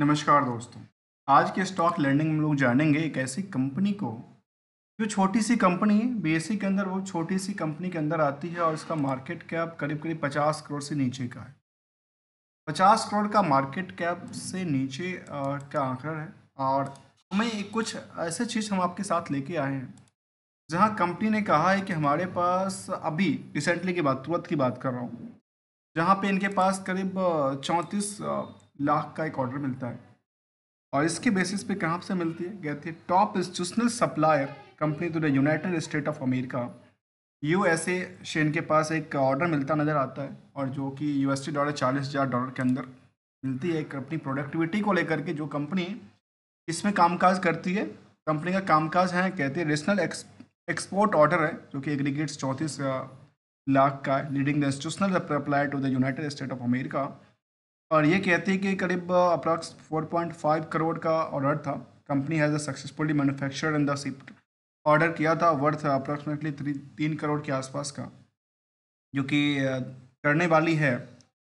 नमस्कार दोस्तों आज के स्टॉक लर्निंग में लोग जानेंगे एक ऐसी कंपनी को जो छोटी सी कंपनी बीएससी के अंदर वो छोटी सी कंपनी के अंदर आती है और इसका मार्केट कैप करीब करीब पचास करोड़ से नीचे का है पचास करोड़ का मार्केट कैप से नीचे का आंकड़ा है और हमें कुछ ऐसे चीज़ हम आपके साथ लेके आए हैं जहाँ कंपनी ने कहा है कि हमारे पास अभी रिसेंटली की बात तुरंत की बात कर रहा हूँ जहाँ पे इनके पास करीब चौंतीस लाख का एक ऑर्डर मिलता है और इसके बेसिस पे कहाँ से मिलती है कहती है top institutional supplier company to the United State of America U S A शेन के पास एक ऑर्डर मिलता नज़र आता है और जो कि यू एस टी डॉलर चालीस हज़ार डॉलर के अंदर मिलती है एक अपनी प्रोडक्टिविटी को लेकर के जो कंपनी इसमें कामकाज करती है कंपनी का कामकाज है कहती है रेशनल एक्सपोर्ट ऑर्डर है जो कि एग्रीगेट्स चौंतीस लाख का leading the institutional supplier to the United State of America और ये कहती है कि करीब अप्रॉक्स 4.5 करोड़ का ऑर्डर था company has successfully in the shipped order किया था वर्थ अप्रॉक्सीमेटली तीन करोड़ के आसपास का जो कि करने वाली है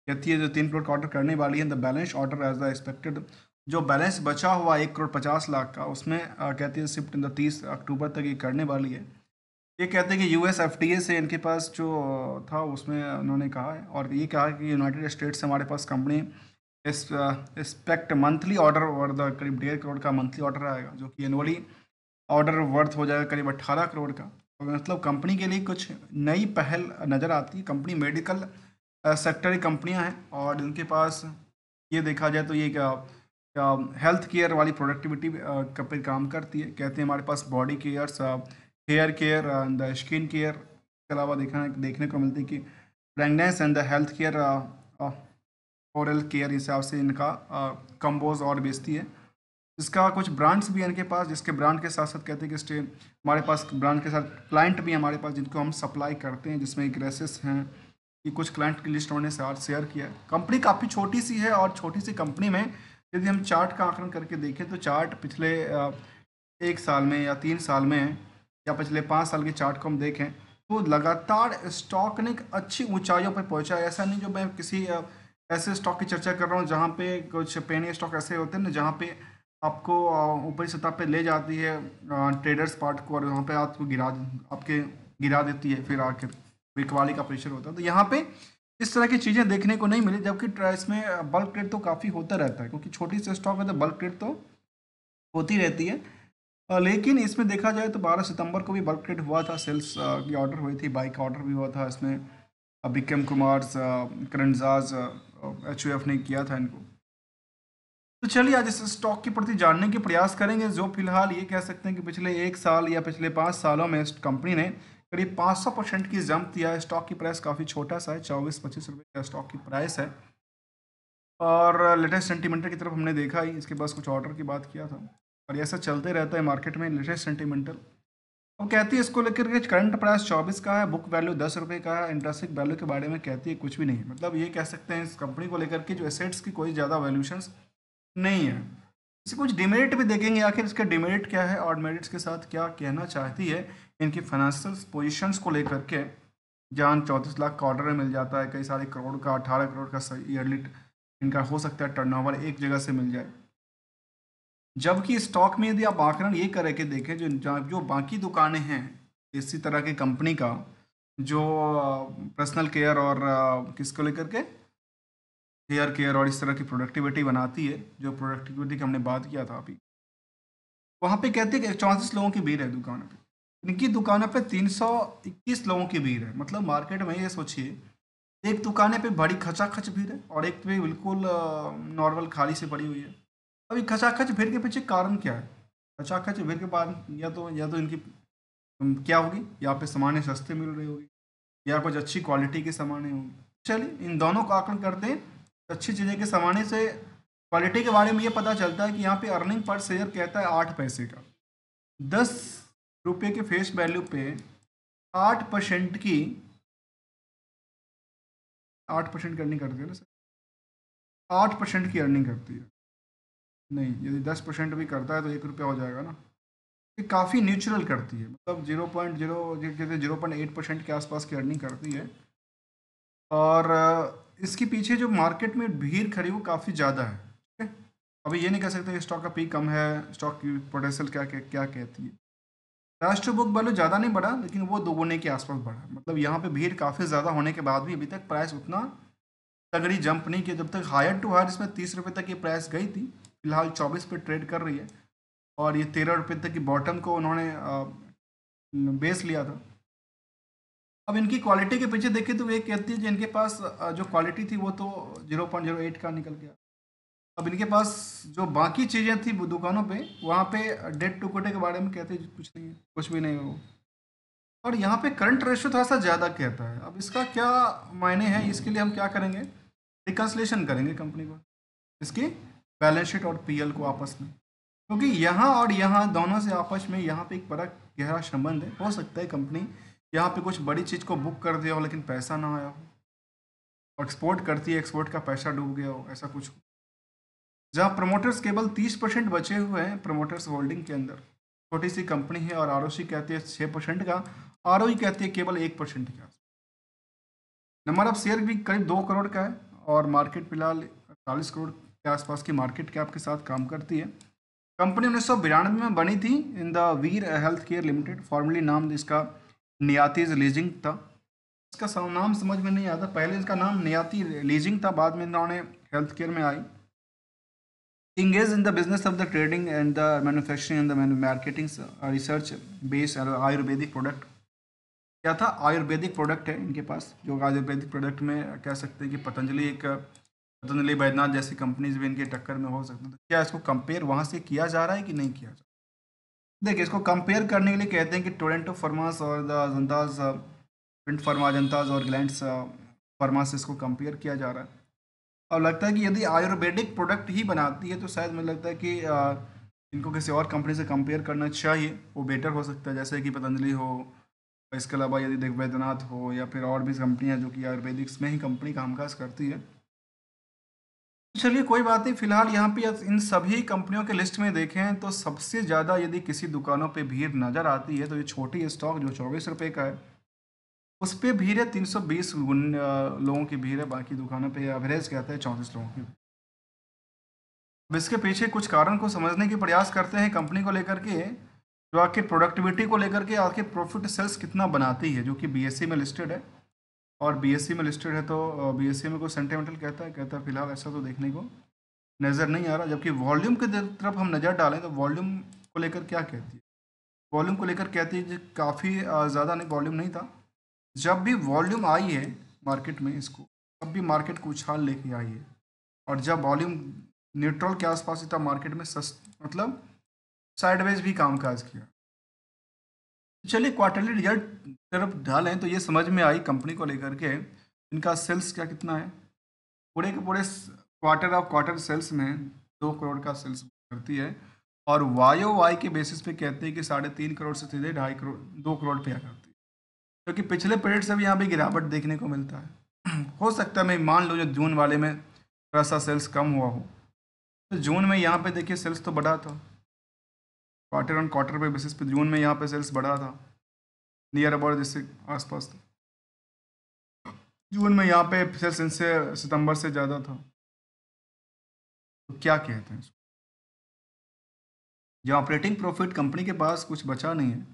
कहती है जो तीन करोड़ का ऑर्डर करने वाली है the balance order as the expected जो बैलेंस बचा हुआ एक करोड़ पचास लाख का उसमें कहती है शिफ्ट इन द तीस अक्टूबर तक ये करने वाली है ये कहते हैं कि यूएस एफडीए से इनके पास जो था उसमें उन्होंने कहा है और ये कहा कि यूनाइटेड स्टेट्स से हमारे पास company expect monthly order worth करीब डेढ़ करोड़ का मंथली ऑर्डर आएगा जो कि एनुअली ऑर्डर वर्थ हो जाएगा करीब अट्ठारह करोड़ का मतलब कंपनी के लिए कुछ नई पहल नज़र आती है कंपनी मेडिकल सेक्टर की कंपनियाँ हैं और इनके पास ये देखा जाए तो ये क्या हेल्थ केयर वाली प्रोडक्टिविटी का पे काम करती है कहते हैं हमारे पास body cares hair care and the skin care के अलावा देखना देखने को मिलती है कि pregnancy and the health care oral care हिसाब से इनका कम्बोज uh, और बेचती है इसका कुछ ब्रांड्स भी हैं इनके पास जिसके ब्रांड के साथ साथ कहते हैं कि स्टे हमारे पास ब्रांड के साथ क्लाइंट भी हमारे पास जिनको हम सप्लाई करते हैं जिसमें ग्रेसेस हैं कि कुछ क्लाइंट की लिस्ट उन्होंने साथ शेयर किया है कंपनी काफ़ी छोटी सी है और छोटी सी कंपनी में यदि हम चार्ट का आकलन करके देखें तो चार्ट पिछले uh, एक साल में या तीन साल में या पिछले पाँच साल के चार्ट को हम देखें तो लगातार स्टॉक ने अच्छी ऊंचाइयों पर पहुंचा ऐसा नहीं जो मैं किसी ऐसे स्टॉक की चर्चा कर रहा हूँ जहाँ पे कुछ पेनी स्टॉक ऐसे होते हैं ना जहाँ पे आपको ऊपरी सतह पे ले जाती है ट्रेडर्स पार्ट को और वहाँ पे आपको गिरा आपके गिरा देती है फिर आके बिकवाली का प्रेशर होता है तो यहाँ पर इस तरह की चीज़ें देखने को नहीं मिली जबकि इसमें बल्क ट्रेड तो काफ़ी होता रहता है क्योंकि छोटी सी स्टॉक है तो बल्क ट्रेड तो होती रहती है लेकिन इसमें देखा जाए तो 12 सितंबर को भी बल्क ट्रेड हुआ था सेल्स की ऑर्डर हुई थी बाइक ऑर्डर भी हुआ था इसमें बिक्रम कुमार करणजाज एच ने किया था इनको तो चलिए आज इस स्टॉक के प्रति जानने के प्रयास करेंगे जो फिलहाल ये कह सकते हैं कि पिछले एक साल या पिछले पाँच सालों में इस कंपनी ने करीब 500 परसेंट की जंप दिया है स्टॉक की प्राइस काफ़ी छोटा सा है चौबीस पच्चीस रुपये का स्टॉक की प्राइस है और लेटेस्ट सेंटीमीटर की तरफ हमने देखा ही इसके पास कुछ ऑर्डर की बात किया था और ऐसा चलते रहता है मार्केट में लेटेस्ट सेंटिमेंटल अब कहती है इसको लेकर के करंट प्राइस चौबीस का है बुक वैल्यू दस रुपये का है इंटरेस्टिक वैल्यू के बारे में कहती है कुछ भी नहीं मतलब ये कह सकते हैं इस कंपनी को लेकर के जो एसेट्स की कोई ज़्यादा वैल्यूशंस नहीं है इसे कुछ डिमेरिट भी देखेंगे आखिर इसके डिमेरिट क्या है और मेरिट्स के साथ क्या कहना चाहती है इनकी फाइनेंशियल पोजिशंस को लेकर के जहाँ चौंतीस लाख का ऑर्डर मिल जाता है कई सारे करोड़ का अठारह करोड़ का ईयरली इनका हो सकता है टर्न एक जगह से मिल जाए जबकि स्टॉक में यदि आप आकलन ये करें कि देखें जो जो बाकी दुकानें हैं इसी तरह की कंपनी का जो पर्सनल केयर और किसको लेकर के हेयर केयर और इस तरह की प्रोडक्टिविटी बनाती है जो प्रोडक्टिविटी की हमने बात किया था अभी वहाँ पे कहते हैं कि चौंतीस लोगों की भीड़ है दुकानों पे इनकी दुकानों पे 321 लोगों की भीड़ है मतलब मार्केट में ये सोचिए एक दुकाने पे बड़ी खचाखच भीड़ है और एक पे बिल्कुल नॉर्मल खाली से पड़ी हुई है अब ये खचाखच भीड़ के पीछे कारण क्या है खचाखच भीड़ के बाद या तो या तो इनकी क्या होगी या पे सामान्य सस्ते मिल रही होगी या कुछ अच्छी क्वालिटी के सामान होंगे चलिए इन दोनों का आकलन करते हैं अच्छी चीज़ें के सामान से क्वालिटी के बारे में ये पता चलता है कि यहाँ पे अर्निंग पर शेयर कहता है आठ पैसे का दस रुपये के फेस वैल्यू पे आठ परसेंट की आठ परसेंट की अर्निंग करती है ना सर आठ परसेंट की अर्निंग करती है नहीं यदि दस परसेंट भी करता है तो एक रुपया हो जाएगा ना ये काफ़ी न्यूचुरल करती है मतलब जीरो पॉइंट जीरो कहते जीरो पॉइंट एट परसेंट के आसपास की अर्निंग करती है और इसके पीछे जो मार्केट में भीड़ खड़ी वो काफ़ी ज़्यादा है ठीक है अभी ये नहीं कह सकते कि स्टॉक का पी कम है स्टॉक की पोटेंशियल क्या क्या क्या कहती है राष्ट्र बुक वैल्यू ज़्यादा नहीं बढ़ा लेकिन वो दोगुने के आसपास बढ़ा मतलब यहाँ पर भीड़ काफ़ी ज़्यादा होने के बाद भी अभी तक प्राइस उतना तगड़ी जंप नहीं किया जब तक हायर टू हायर इसमें तीस रुपये तक ये प्राइस गई थी फिलहाल 24 पे ट्रेड कर रही है और ये तेरह रुपये तक की बॉटम को उन्होंने बेस लिया था अब इनकी क्वालिटी के पीछे देखें तो वे कहती है कि इनके पास जो क्वालिटी थी वो तो जीरो पॉइंट जीरो एट का निकल गया अब इनके पास जो बाकी चीज़ें थी दुकानों पे वहाँ पे डेड कोटे के बारे में कहते कुछ नहीं कुछ भी नहीं हो और यहाँ पे करंट रेशो थोड़ा सा ज़्यादा कहता है अब इसका क्या मायने हैं इसके लिए हम क्या करेंगे रिकन्सलेशन करेंगे कंपनी को इसकी बैलेंस शीट और पीएल को आपस में क्योंकि तो यहाँ और यहाँ दोनों से आपस में यहाँ पे एक बड़ा गहरा संबंध है हो सकता है कंपनी यहाँ पे कुछ बड़ी चीज़ को बुक कर दिया हो लेकिन पैसा ना आया हो एक्सपोर्ट करती है एक्सपोर्ट का पैसा डूब गया हो ऐसा कुछ हो जहाँ प्रमोटर्स केवल तीस परसेंट बचे हुए हैं प्रमोटर्स होल्डिंग के अंदर छोटी सी कंपनी है और आर कहती है छः परसेंट का आर e कहती है केवल एक परसेंट का नंबर ऑफ शेयर भी करीब दो करोड़ का है और मार्केट फिलहाल चालीस करोड़ के आसपास की मार्केट कैप के साथ काम करती है कंपनी उन्नीस में बनी थी in the Veer health care limited formerly नाम इसका नियातीज लीजिंग था इसका नाम समझ में नहीं आता पहले इसका नाम नियाती लीजिंग था बाद में इन्होंने हेल्थ केयर में I engage in the business of the trading and the manufacturing and the marketing research based Ayurvedic product क्या था आयुर्वेदिक प्रोडक्ट है इनके पास जो आयुर्वेदिक प्रोडक्ट में कह सकते हैं कि पतंजलि एक रतनली तो बैद्यनाथ जैसी कंपनीज भी इनके टक्कर में हो सकते हैं तो क्या इसको कंपेयर वहाँ से किया जा रहा है कि नहीं किया जा रहा देखिए इसको कंपेयर करने के लिए कहते हैं कि टोरेंटो फर्मास और द जनताज प्रिंट फर्मा जनताज और ग्लैंड फर्मास uh, से इसको कंपेयर किया जा रहा है और लगता है कि यदि आयुर्वेदिक प्रोडक्ट ही बनाती है तो शायद मुझे लगता है कि uh, इनको किसी और कंपनी से कंपेयर करना चाहिए वो बेटर हो सकता है जैसे कि पतंजलि हो इसके अलावा यदि देख वैद्यनाथ हो या फिर और भी कंपनियाँ जो कि आयुर्वेदिक्स में ही कंपनी कामकाज करती है चलिए कोई बात नहीं फिलहाल यहाँ पे इन सभी कंपनियों के लिस्ट में देखें तो सबसे ज़्यादा यदि किसी दुकानों पे भीड़ नज़र आती है तो ये छोटी स्टॉक जो चौबीस रुपये का है उस पर भीड़ है तीन सौ बीस लोगों की भीड़ है बाकी दुकानों पे एवरेज कहते हैं चौंतीस लोगों की अब इसके पीछे कुछ कारण को समझने की प्रयास करते हैं कंपनी को लेकर के जो आखिर प्रोडक्टिविटी को लेकर के आखिर प्रॉफिट सेल्स कितना बनाती है जो कि बी e में लिस्टेड है और बीएससी में लिस्टेड है तो बीएससी में कोई सेंटिमेंटल कहता है कहता है फिलहाल ऐसा तो देखने को नज़र नहीं आ रहा जबकि वॉल्यूम की तरफ हम नज़र डालें तो वॉल्यूम को लेकर क्या कहती है वॉल्यूम को लेकर कहती है काफ़ी ज़्यादा नहीं वॉल्यूम नहीं था जब भी वॉल्यूम आई है मार्केट में इसको तब भी मार्केट को उछाल लेके आई है और जब वॉल्यूम न्यूट्रल के आसपास ही था मार्केट में सस्त मतलब साइडवेज भी कामकाज किया चलिए क्वार्टरली रिजल्ट तरफ ढालें तो ये समझ में आई कंपनी को लेकर के इनका सेल्स क्या कितना है पूरे के पूरे क्वार्टर ऑफ क्वार्टर सेल्स में दो करोड़ का सेल्स करती है और वायो वाई के बेसिस पे कहते हैं कि साढ़े तीन करोड़ से सीधे ढाई करोड़ दो करोड़ पे आ करती है क्योंकि तो पिछले पीरियड से भी यहाँ पर गिरावट देखने को मिलता है हो सकता है मैं मान लो जो जून वाले में थोड़ा सा सेल्स कम हुआ हो तो जून में यहाँ पे देखिए सेल्स तो बढ़ा था क्वार्टर ऑन क्वार्टर पे बेसिस पे जून में यहाँ पे सेल्स बढ़ा था नियर अबाउट जिससे आसपास था जून में यहाँ पे सेल्स इनसे सितंबर से ज़्यादा था तो क्या कहते हैं जो ऑपरेटिंग प्रॉफिट कंपनी के पास कुछ बचा नहीं है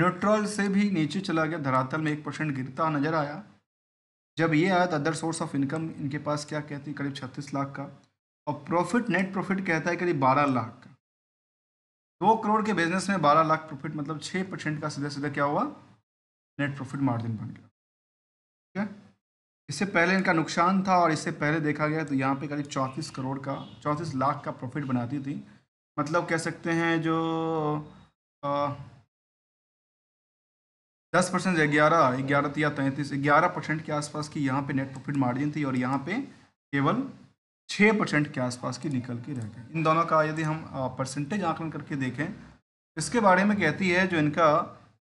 न्यूट्रल से भी नीचे चला गया धरातल में एक परसेंट गिरता नजर आया जब ये आया तो अदर सोर्स ऑफ इनकम इनके पास क्या कहती है करीब छत्तीस लाख का और प्रॉफिट नेट प्रॉफिट कहता है करीब बारह लाख का दो करोड़ के बिजनेस में बारह लाख प्रॉफिट मतलब छः परसेंट का सीधा सीधा क्या हुआ नेट प्रॉफिट मार्जिन बन गया ठीक है इससे पहले इनका नुकसान था और इससे पहले देखा गया तो यहाँ पे करीब चौंतीस करोड़ का चौंतीस लाख का प्रॉफिट बनाती थी मतलब कह सकते हैं जो आ, दस परसेंट ग्यारह ग्यारह या तैंतीस ग्यारह परसेंट के आसपास की यहाँ पे नेट प्रॉफिट मार्जिन थी और यहाँ पे केवल छः परसेंट के आसपास की निकल के रह गए इन दोनों का यदि हम परसेंटेज आंकलन करके देखें इसके बारे में कहती है जो इनका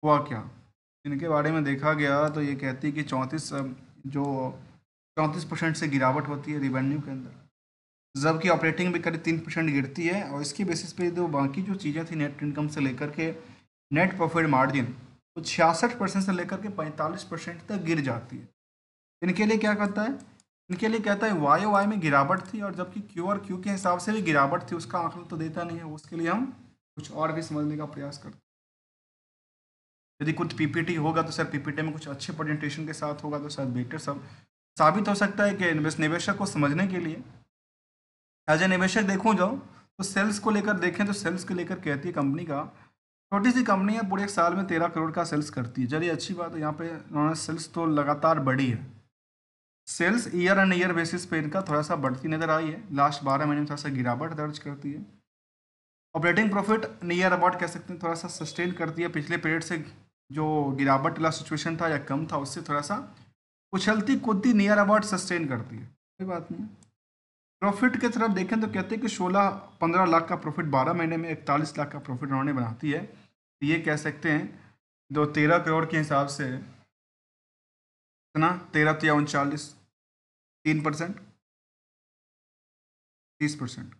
हुआ क्या इनके बारे में देखा गया तो ये कहती है कि चौंतीस जो चौंतीस परसेंट से गिरावट होती है रिवेन्यू के अंदर जबकि ऑपरेटिंग भी करीब तीन परसेंट गिरती है और इसके बेसिस पे जो बाकी जो चीज़ें थी नेट इनकम से लेकर के नेट प्रॉफिट मार्जिन तो छियासठ परसेंट से लेकर के पैंतालीस परसेंट तक गिर जाती है इनके लिए क्या करता है इनके लिए कहता है वाई वाई में गिरावट थी और जबकि क्यू और क्यू के हिसाब से भी गिरावट थी उसका आंकड़ा तो देता नहीं है उसके लिए हम कुछ और भी समझने का प्रयास करते यदि कुछ पीपीटी होगा तो सर पीपीटी में कुछ अच्छे प्रेजेंटेशन के साथ होगा तो सर बेटर सब साबित हो सकता है कि निवेशक को समझने के लिए एज ए निवेशक देखूँ जाओ तो सेल्स को लेकर देखें तो सेल्स को लेकर कहती है कंपनी का छोटी सी कंपनी है पूरे एक साल में तेरह करोड़ का सेल्स करती है चलिए अच्छी बात है यहाँ पे उन्होंने सेल्स तो लगातार बढ़ी है sales year and year basis पे इनका थोड़ा सा बढ़ती नजर आई है लास्ट बारह महीने में थोड़ा सा गिरावट दर्ज करती है ऑपरेटिंग प्रॉफिट नियर अबाउट कह सकते हैं थोड़ा सा सस्टेन करती है पिछले पीरियड से जो गिरावट वाला सिचुएशन था या कम था उससे थोड़ा सा उछलती कूदती नियर अबाउट सस्टेन करती है कोई बात नहीं प्रॉफिट की तरफ देखें तो कहते हैं कि सोलह पंद्रह लाख का प्रॉफिट बारह महीने में इकतालीस लाख का प्रॉफिट उन्होंने बनाती है ये कह सकते हैं दो तेरह करोड़ के हिसाब से इतना तेरह तो या उनचालीस तीन परसेंट तीस परसेंट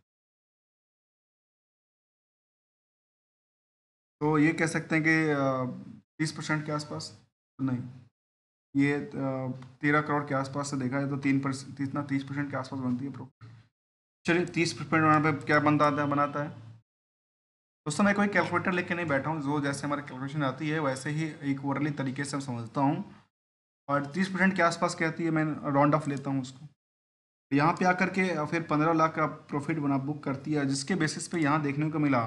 तो ये कह सकते हैं कि तीस परसेंट के आसपास नहीं ये तेरह करोड़ के आसपास से देखा जाए तो तीन परसेंट इतना तीस परसेंट के आसपास बनती है प्रॉफिट चलिए तीस परसेंट वहाँ पे क्या बनता है बनाता है दोस्तों मैं कोई कैलकुलेटर लेके नहीं बैठा हूँ जो जैसे हमारी कैलकुलेशन आती है वैसे ही एक वर्ली तरीके से समझता हूँ और तीस परसेंट के आसपास कहती है मैं राउंड ऑफ लेता हूँ उसको यहाँ पे आकर के फिर पंद्रह लाख का प्रॉफिट बना बुक करती है जिसके बेसिस पे यहाँ देखने को मिला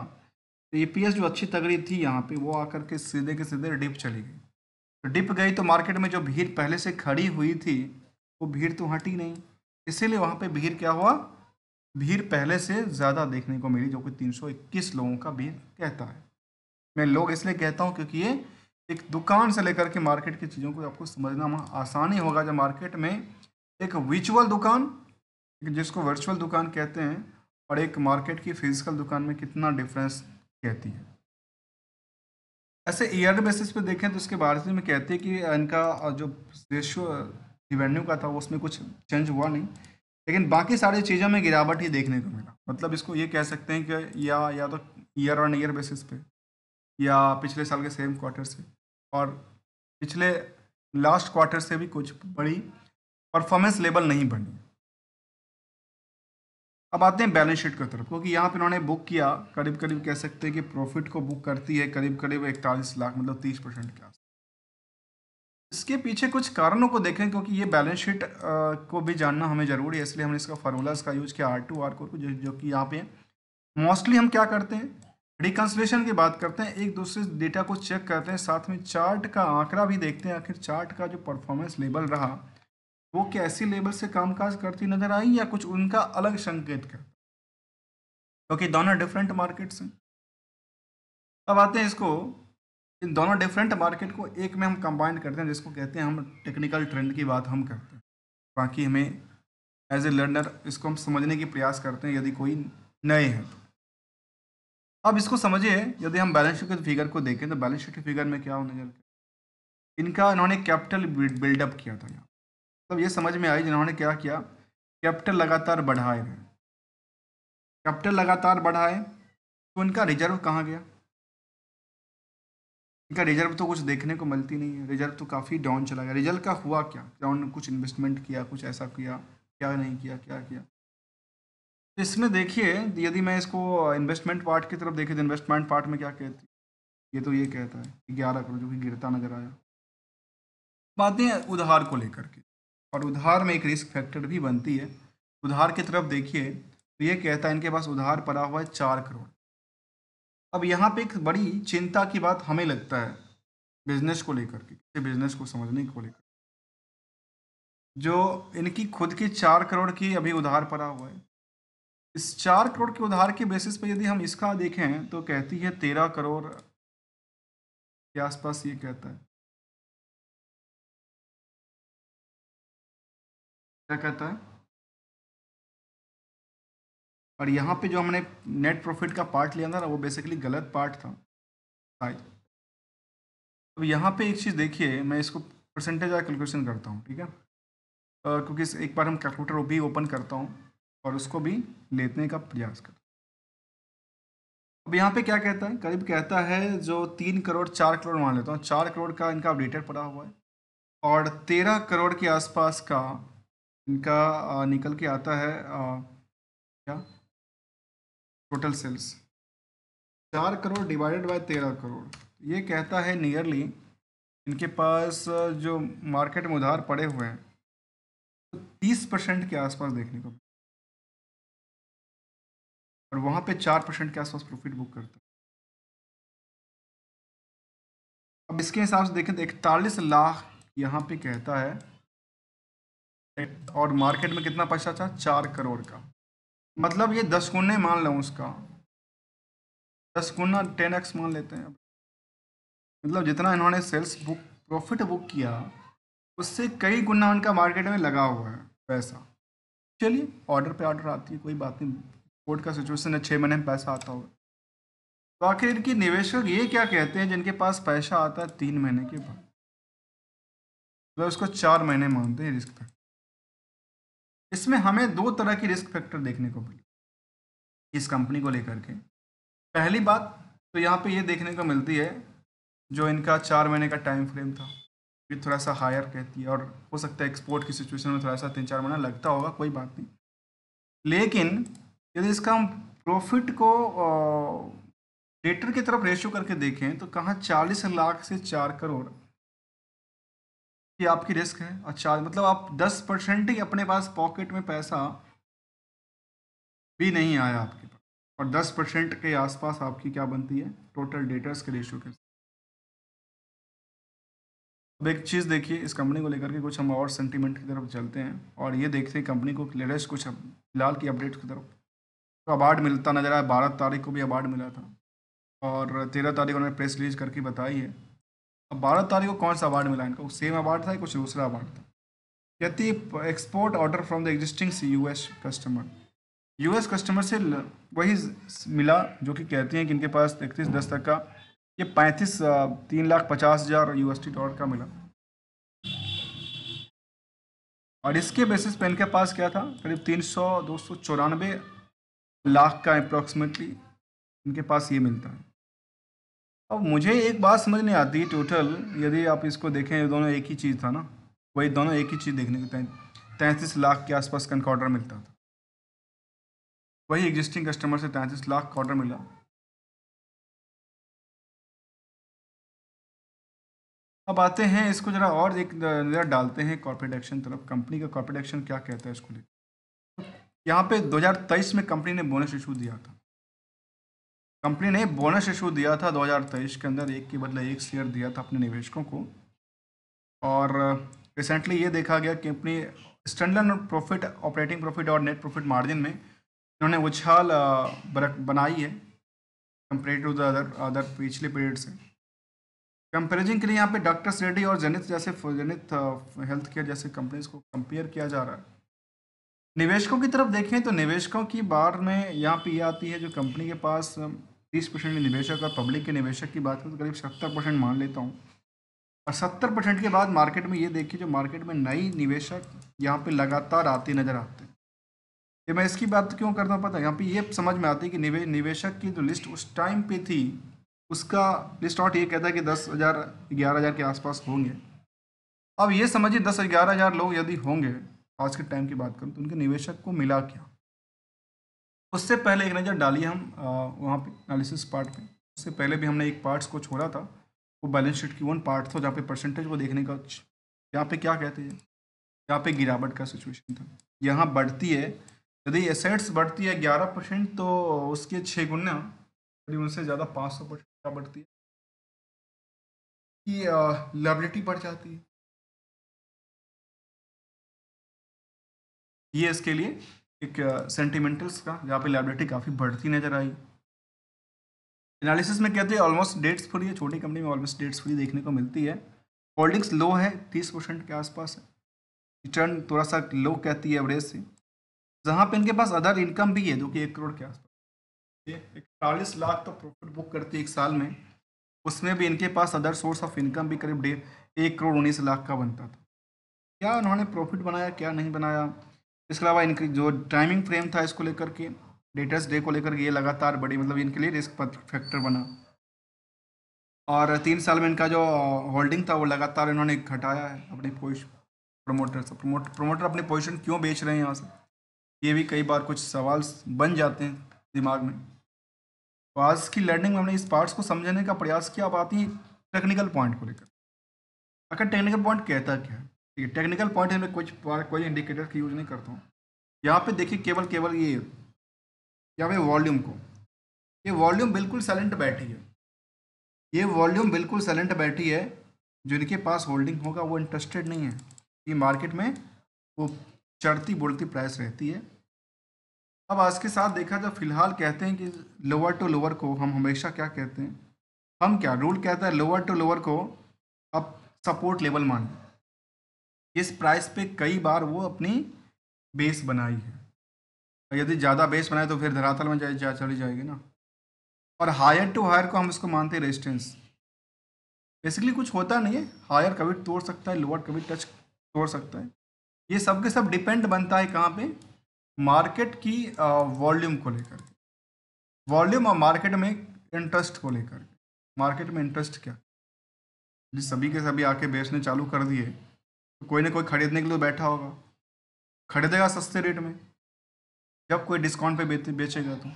तो ई जो अच्छी तगड़ी थी यहाँ पे वो आकर के सीधे के सीधे डिप चली गई तो डिप गई तो मार्केट में जो भीड़ पहले से खड़ी हुई थी वो भीड़ तो हटी नहीं इसीलिए वहाँ पर भीड़ क्या हुआ भीड़ पहले से ज़्यादा देखने को मिली जो कि तीन लोगों का भीड़ कहता है मैं लोग इसलिए कहता हूँ क्योंकि ये एक दुकान से लेकर के मार्केट की चीज़ों को आपको समझना आसानी होगा जब मार्केट में एक विचुअल दुकान जिसको वर्चुअल दुकान कहते हैं और एक मार्केट की फिजिकल दुकान में कितना डिफरेंस कहती है ऐसे ईयर बेसिस पे देखें तो उसके बारे में कहते हैं कि इनका जो रेशियो रिवेन्यू का था उसमें कुछ चेंज हुआ नहीं लेकिन बाकी सारी चीज़ों में गिरावट ही देखने को मिला मतलब इसको ये कह सकते हैं कि या या तो ईयर ऑन ईयर बेसिस पे या पिछले साल के सेम क्वार्टर से और पिछले लास्ट क्वार्टर से भी कुछ बड़ी परफॉर्मेंस लेवल नहीं बढ़ी अब आते हैं बैलेंस शीट की तरफ क्योंकि यहाँ पे उन्होंने बुक किया करीब करीब कह सकते हैं कि प्रॉफिट को बुक करती है करीब करीब इकतालीस लाख मतलब तीस परसेंट के आसपास इसके पीछे कुछ कारणों को देखें क्योंकि ये बैलेंस शीट को भी जानना हमें ज़रूरी है इसलिए हमने इसका फार्मूला इसका यूज़ किया आर टू आर को जो, जो कि यहाँ पे मोस्टली हम क्या करते हैं रिकन्सलेशन की बात करते हैं एक दूसरे डेटा को चेक करते हैं साथ में चार्ट का आंकड़ा भी देखते हैं आखिर चार्ट का जो परफॉर्मेंस लेवल रहा वो कैसी लेवल से कामकाज करती नजर आई या कुछ उनका अलग संकेत करता क्योंकि तो दोनों डिफरेंट मार्केट्स हैं अब आते हैं इसको इन दोनों डिफरेंट मार्केट को एक में हम कंबाइन करते हैं जिसको कहते हैं हम टेक्निकल ट्रेंड की बात हम करते हैं बाकी हमें एज ए लर्नर इसको हम समझने की प्रयास करते हैं यदि कोई नए हैं तो अब इसको समझिए यदि हम बैलेंस शीट के फिगर को देखें तो बैलेंस शीट के फिगर में क्या होने इनका इन्होंने कैपिटल बिल्डअप किया था यहाँ तब तो ये समझ में आई जिन्होंने क्या किया कैपिटल लगातार बढ़ाए हैं कैपिटल लगातार बढ़ाए तो इनका रिजर्व कहाँ गया इनका रिजर्व तो कुछ देखने को मिलती नहीं है रिजर्व तो काफ़ी डाउन चला गया रिजल्ट का हुआ क्या क्या उन्होंने कुछ इन्वेस्टमेंट किया कुछ ऐसा किया क्या नहीं किया क्या किया तो इसमें देखिए यदि मैं इसको इन्वेस्टमेंट पार्ट की तरफ देखिए तो इन्वेस्टमेंट पार्ट में क्या कहती ये तो ये कहता है ग्यारह करोड़ जो कि गिरता नजर आया बातें उधार को लेकर के और उधार में एक रिस्क फैक्टर भी बनती है उधार की तरफ देखिए तो ये कहता है इनके पास उधार पड़ा हुआ है चार करोड़ अब यहाँ पे एक बड़ी चिंता की बात हमें लगता है बिजनेस को लेकर के बिजनेस को समझने को लेकर जो इनकी खुद की चार करोड़ की अभी उधार पड़ा हुआ है इस चार करोड़ के उधार के बेसिस पर यदि हम इसका देखें तो कहती है तेरह करोड़ के आसपास ये कहता है क्या कहता है और यहाँ पे जो हमने नेट प्रॉफिट का पार्ट लिया था ना वो बेसिकली गलत पार्ट था अब यहाँ पे एक चीज़ देखिए मैं इसको परसेंटेज या कैलकुलेशन करता हूँ ठीक है क्योंकि एक बार हम कैलकुलेटर भी ओपन करता हूँ और उसको भी लेने का प्रयास करता अब यहाँ पे क्या कहता है करीब कहता है जो तीन करोड़ चार करोड़ मान लेता हूँ चार करोड़ का इनका अपडेटेड पड़ा हुआ है और तेरह करोड़ के आसपास का इनका निकल के आता है क्या टोटल सेल्स चार करोड़ डिवाइडेड बाय तेरह करोड़ ये कहता है नियरली इनके पास जो मार्केट में उधार पड़े हुए हैं तो तीस परसेंट के आसपास देखने को और वहाँ पे चार परसेंट के आसपास प्रॉफिट बुक करता हैं अब इसके हिसाब से देखें तो इकतालीस लाख यहाँ पे कहता है और मार्केट में कितना पैसा था चार करोड़ का मतलब ये दस गुना मान लो उसका दस गुना टेन एक्स मान लेते हैं मतलब जितना इन्होंने सेल्स बुक प्रॉफिट बुक किया उससे कई गुना उनका मार्केट में लगा हुआ है पैसा चलिए ऑर्डर पे ऑर्डर आती है कोई बात नहीं कोर्ट का सिचुएशन है छः महीने में पैसा आता होगा तो आखिर इनकी निवेशक ये क्या कहते हैं जिनके पास पैसा आता है तीन महीने के बाद मतलब उसको चार महीने मानते हैं रिस्क फैक्टर इसमें हमें दो तरह की रिस्क फैक्टर देखने को मिली इस कंपनी को लेकर के पहली बात तो यहाँ पे ये देखने को मिलती है जो इनका चार महीने का टाइम फ्रेम था ये थोड़ा सा हायर कहती है और हो सकता है एक्सपोर्ट की सिचुएशन में थोड़ा सा तीन चार महीना लगता होगा कोई बात नहीं लेकिन यदि इसका हम प्रॉफिट को डेटर की तरफ रेशियो करके देखें तो कहाँ चालीस लाख से चार करोड़ ये आपकी रिस्क है और चार मतलब आप दस परसेंट ही अपने पास पॉकेट में पैसा भी नहीं आया आपके पास और दस परसेंट के आसपास आपकी क्या बनती है टोटल डेटर्स के रेशियो के अब एक चीज़ देखिए इस कंपनी को लेकर के कुछ हम और सेंटीमेंट की तरफ चलते हैं और ये देखते हैं कंपनी को लेटेस्ट कुछ फिलहाल की अपडेट की तरफ अवार्ड तो मिलता नजर आया बारह तारीख को भी अवार्ड मिला था और तेरह तारीख उन्होंने प्रेस रिलीज करके बताई है अब बारह तारीख को कौन सा अवार्ड मिला इनका सेम अवार्ड था कुछ दूसरा अवार्ड था यदि export order from the existing US customer US customer से वही मिला जो कि कहती हैं कि इनके पास इकतीस दस तक का ये पैंतीस तीन लाख पचास हज़ार यू डॉलर का मिला और इसके बेसिस पे इनके पास क्या था करीब तीन सौ दो सौ चौरानवे लाख का अप्रॉक्सीमेटली इनके पास ये मिलता है अब मुझे एक बात समझ नहीं आती टोटल यदि आप इसको देखें दोनों एक ही चीज़ था ना वही दोनों एक ही चीज़ देखने को तैंतीस लाख के आसपास का ऑर्डर मिलता था वही एग्जिस्टिंग कस्टमर से तैंतीस लाख का ऑर्डर मिला अब आते हैं इसको ज़रा और एक ज़रा डालते हैं कॉर्पोरेट एक्शन तरफ कंपनी का कॉर्पोरेट एक्शन क्या कहता है इसको लेकर यहाँ पे 2023 में कंपनी ने बोनस इशू दिया था कंपनी ने बोनस इशू दिया था 2023 के अंदर एक के बदले एक शेयर दिया था अपने निवेशकों को और रिसेंटली ये देखा गया कि अपनी स्टैंडर्ड प्रॉफिट ऑपरेटिंग प्रॉफिट और नेट प्रॉफिट मार्जिन में इन्होंने उछाल बनाई है compare to the other other पिछले पीरियड से कंपेरिजिंग के लिए यहाँ पे डॉक्टर्स रेड्डी और जेनिथ जैसे जेनिथ हेल्थ केयर जैसे कंपनीज को कंपेयर किया जा रहा है निवेशकों की तरफ देखें तो निवेशकों की बार में यहाँ पे आती है जो कंपनी के पास तीस परसेंट निवेशक और पब्लिक के निवेशक की बात करें तो करीब सत्तर परसेंट मान लेता हूँ और सत्तर परसेंट के बाद मार्केट में ये देखिए जो मार्केट में नई निवेशक यहाँ पे लगातार आते नज़र आते ये मैं इसकी बात क्यों करना पता यहाँ पे ये समझ में आती है कि निवे निवेशक की जो लिस्ट उस टाइम पे थी उसका लिस्ट आउट ये कहता है कि दस हज़ार ग्यारह हज़ार के आसपास होंगे अब ये समझिए दस ग्यारह हज़ार लोग यदि होंगे आज के टाइम की बात करूँ तो उनके निवेशक को मिला क्या उससे पहले एक नज़र डालिए हम वहाँ पे एनालिसिस पार्ट पे उससे पहले भी हमने एक पार्ट्स को छोड़ा था वो बैलेंस शीट की वन पार्ट था जहाँ पे परसेंटेज को देखने का यहाँ पे क्या कहते हैं यहाँ पे गिरावट का सिचुएशन था यहाँ बढ़ती है यदि एसेट्स बढ़ती है ग्यारह परसेंट तो उसके छः गुना करीब उनसे ज़्यादा पाँच सौ परसेंट बढ़ती है कि लेबिलिटी बढ़ जाती है ये इसके लिए एक सेंटिमेंटल्स का यहाँ पे लाइबिलिटी काफ़ी बढ़ती नजर आई एनालिसिस में कहते हैं ऑलमोस्ट डेट्स फ्री है छोटी कंपनी में ऑलमोस्ट डेट्स फ्री देखने को मिलती है होल्डिंग्स लो है तीस परसेंट के आसपास है रिटर्न थोड़ा सा लो कहती है एवरेज से जहाँ पे इनके पास अदर इनकम भी है जो कि एक करोड़ के आसपास ये इकतालीस लाख तो प्रॉफिट बुक करती है एक साल में उसमें भी इनके पास अदर सोर्स ऑफ इनकम भी करीब डेढ़ एक करोड़ उन्नीस लाख का बनता था क्या उन्होंने प्रॉफिट बनाया क्या नहीं बनाया इसके अलावा इनकी जो टाइमिंग फ्रेम था इसको लेकर के डेटर्स डे को लेकर ये लगातार बड़ी मतलब इनके लिए रिस्क फैक्टर बना और तीन साल में इनका जो होल्डिंग था वो लगातार इन्होंने घटाया है अपनी पोजिशन प्रमोटर से प्रमोट प्रमोटर अपनी पोजिशन क्यों बेच रहे हैं यहाँ से ये भी कई बार कुछ सवाल बन जाते हैं दिमाग में तो आज की लर्निंग में हमने इस पार्ट्स को समझने का प्रयास किया अब आती है टेक्निकल पॉइंट को लेकर अगर टेक्निकल पॉइंट कहता क्या है ठीक है टेक्निकल पॉइंट है मैं कुछ कोई इंडिकेटर की यूज़ नहीं करता हूँ यहाँ पे देखिए केवल केवल ये यहाँ पे वॉल्यूम को ये वॉल्यूम बिल्कुल साइलेंट बैठी है ये वॉल्यूम बिल्कुल साइलेंट बैठी है जिनके पास होल्डिंग होगा वो इंटरेस्टेड नहीं है ये मार्केट में वो चढ़ती बुढ़ती प्राइस रहती है अब आज के साथ देखा जब फिलहाल कहते हैं कि लोअर टू लोअर को हम हमेशा क्या कहते हैं हम क्या रूल कहता है लोअर टू लोअर को अब सपोर्ट लेवल मानिए इस प्राइस पे कई बार वो अपनी बेस बनाई है यदि ज़्यादा बेस बनाए तो फिर धरातल में जा, जा चली जाएगी ना और हायर टू हायर को हम इसको मानते हैं रेजिस्टेंस बेसिकली कुछ होता नहीं है हायर कभी तोड़ सकता है लोअर कभी टच तोड़ सकता है ये सब के सब डिपेंड बनता है कहाँ पे मार्केट की वॉल्यूम को लेकर वॉल्यूम और मार्केट में इंटरेस्ट को लेकर मार्केट में इंटरेस्ट क्या जिस सभी के सभी आके बेचने चालू कर दिए कोई ना कोई खरीदने के लिए बैठा होगा खरीदेगा सस्ते रेट में जब कोई डिस्काउंट पे बेचेगा तो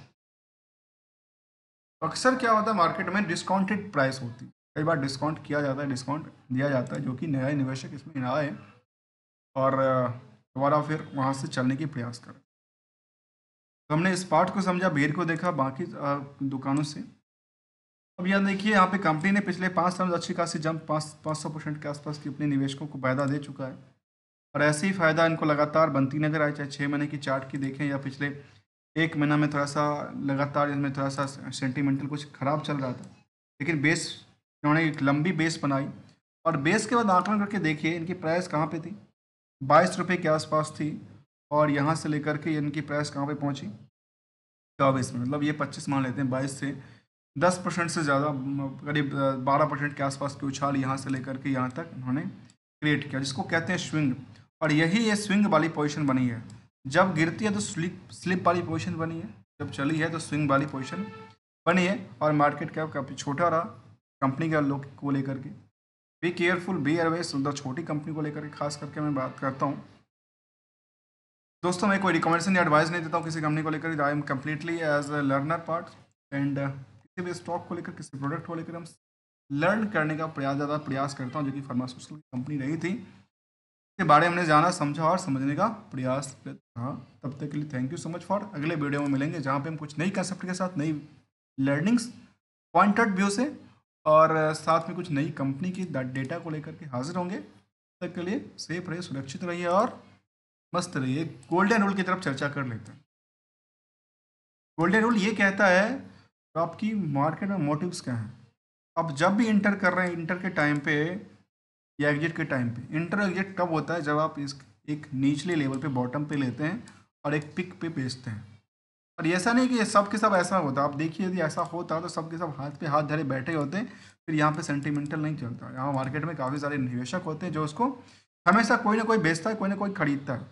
अक्सर क्या होता है मार्केट में डिस्काउंटेड प्राइस होती है कई बार डिस्काउंट किया जाता है डिस्काउंट दिया जाता है जो कि नया निवेशक इसमें ना आए और दोबारा फिर वहाँ से चलने की प्रयास करें तो हमने इस पार्ट को समझा भीड़ को देखा बाकी दुकानों से अब यह देखिए यहाँ पे कंपनी ने पिछले पाँच साल में अच्छी खासी जंप पाँच पाँच सौ परसेंट के आसपास की अपने निवेशकों को फायदा दे चुका है और ऐसे ही फायदा इनको लगातार बनती नजर आए चाहे छः महीने की चार्ट की देखें या पिछले एक महीना में थोड़ा सा लगातार इसमें थोड़ा सा सेंटिमेंटल कुछ खराब चल रहा था लेकिन बेस इन्होंने एक लंबी बेस बनाई और बेस के बाद आकलन करके देखिए इनकी प्राइस कहाँ पर थी बाईस रुपये के आसपास थी और यहाँ से लेकर के इनकी प्राइस कहाँ पर पहुँची चौबीस में मतलब ये पच्चीस मान लेते हैं बाईस से दस परसेंट से ज़्यादा करीब बारह परसेंट के आसपास की उछाल यहाँ से लेकर के यहाँ तक उन्होंने क्रिएट किया जिसको कहते हैं स्विंग और यही ये स्विंग वाली पोजिशन बनी है जब गिरती है तो स्लिप स्लिप वाली पोजिशन बनी है जब चली है तो स्विंग वाली पोजिशन बनी है और मार्केट कैप काफ़ी छोटा रहा कंपनी का लोग को लेकर के बी केयरफुल बी एयरवेज मतलब छोटी कंपनी को लेकर के खास करके मैं बात करता हूँ दोस्तों मैं कोई रिकमेंडेशन या एडवाइस नहीं देता हूँ किसी कंपनी को लेकर I am completely as a learner part and किसी स्टॉक को लेकर किसी प्रोडक्ट को लेकर हम लर्न करने का प्रयास ज़्यादा प्रयास करता हूँ जो कि फार्मास्यूटिकल कंपनी रही थी इसके बारे में हमने जाना समझा और समझने का प्रयास रहा तब तक के लिए thank you so much for अगले वीडियो में मिलेंगे जहाँ पे हम कुछ नई कंसेप्ट के साथ नई लर्निंग्स पॉइंटेड व्यू से और साथ में कुछ नई कंपनी की डेटा को लेकर के हाजिर होंगे तब तक के लिए सेफ रहिए सुरक्षित रहिए और मस्त रहिए गोल्डन रूल की तरफ चर्चा कर लेते हैं गोल्डन रूल ये कहता है तो आपकी मार्केट में मोटिव्स क्या हैं आप जब भी इंटर कर रहे हैं इंटर के टाइम पे या एग्जिट के टाइम पे इंटर एग्जिट कब होता है जब आप इस एक निचले लेवल पे बॉटम पे लेते हैं और एक पिक पे बेचते हैं और ऐसा नहीं कि सब के सब ऐसा होता आप देखिए यदि ऐसा होता तो सब के सब हाथ पे हाथ धरे बैठे होते फिर यहाँ पे सेंटिमेंटल नहीं चलता यहाँ मार्केट में काफ़ी सारे निवेशक होते हैं जो उसको हमेशा कोई ना कोई बेचता है कोई ना कोई खरीदता है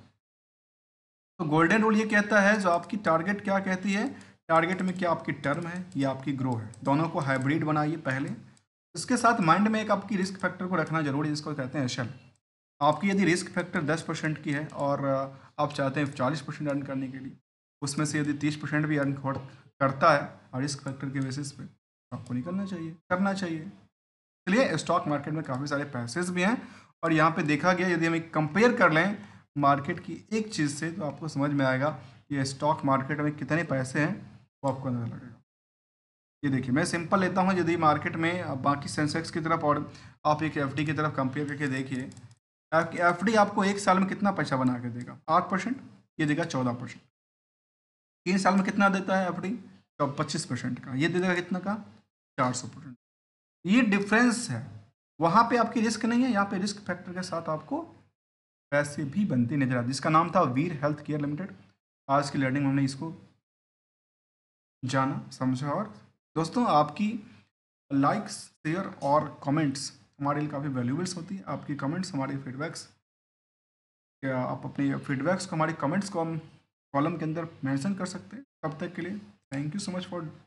तो गोल्डन रूल ये कहता है जो आपकी टारगेट क्या कहती है टारगेट में क्या आपकी टर्म है या आपकी ग्रो है दोनों को हाइब्रिड बनाइए पहले इसके साथ माइंड में एक आपकी रिस्क फैक्टर को रखना जरूरी है जिसको कहते हैं एशल आपकी यदि रिस्क फैक्टर दस परसेंट की है और uh, आप चाहते हैं चालीस परसेंट अर्न करने के लिए उसमें से यदि तीस परसेंट भी अर्न करता है और रिस्क फैक्टर के बेसिस पे तो आपको निकलना चाहिए करना चाहिए इसलिए स्टॉक मार्केट में काफ़ी सारे पैसेज भी हैं और यहाँ पे देखा गया यदि हम कंपेयर कर लें मार्केट की एक चीज़ से तो आपको समझ में आएगा कि स्टॉक मार्केट में कितने पैसे हैं वो आपको नजर लगेगा ये देखिए मैं सिंपल लेता हूँ यदि मार्केट में बाकी सेंसेक्स की तरफ और आप एक एफ की तरफ कंपेयर करके देखिए एफ आपको एक साल में कितना पैसा बना के देगा आठ परसेंट ये देगा चौदह परसेंट तीन साल में कितना देता है एफ डी तो पच्चीस परसेंट का ये देगा कितना का चार सौ परसेंट ये डिफरेंस है वहाँ पे आपकी रिस्क नहीं है यहाँ पे रिस्क फैक्टर के साथ आपको पैसे भी बनते नजर आते जिसका नाम था वीर हेल्थ केयर लिमिटेड आज की लर्निंग में हमने इसको जाना समझा और दोस्तों आपकी लाइक्स शेयर और कमेंट्स हमारे लिए काफ़ी वैल्यूबल्स होती है आपकी कमेंट्स हमारे फीडबैक्स आप अपने फीडबैक्स को हमारे कमेंट्स को हम कॉलम के अंदर मेंशन कर सकते हैं तब तक के लिए thank you so much for